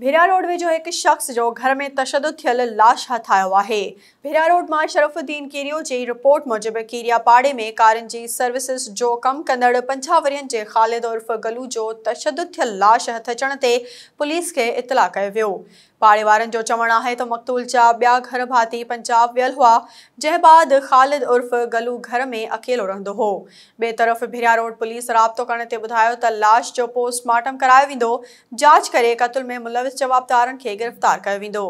भेरा road में जो एक शख्स जो घर में तशद थियल लाश हथायो है भेरा रोड मां शरफ़ुद्दीन केरियो जी रिपोर्ट मूजिबि केरिया पाड़े में कारन जी सर्विसिस जो कमु कंदड़ पंजाहवरियनि के ख़ालिद उर्फ़ गलू जो तशद थियल लाश हथ अचण ते पुलिस खे इतलाह कयो पाड़े वारनि जो चवणु आहे त तो मक़तूल जा घर भाती पंजाब वियल हुआ जंहिं बाद ख़ालिद उर्फ़ गलू घर में अकेलो रहंदो हो ॿिए तरफ़ भिरिया रोड पुलिस राब्तो करण ते ॿुधायो लाश जो पोस्टमार्टम कराया वेंदो जांच करे क़तल में मुलविस जवाबदार गिरफ़्तार किया वो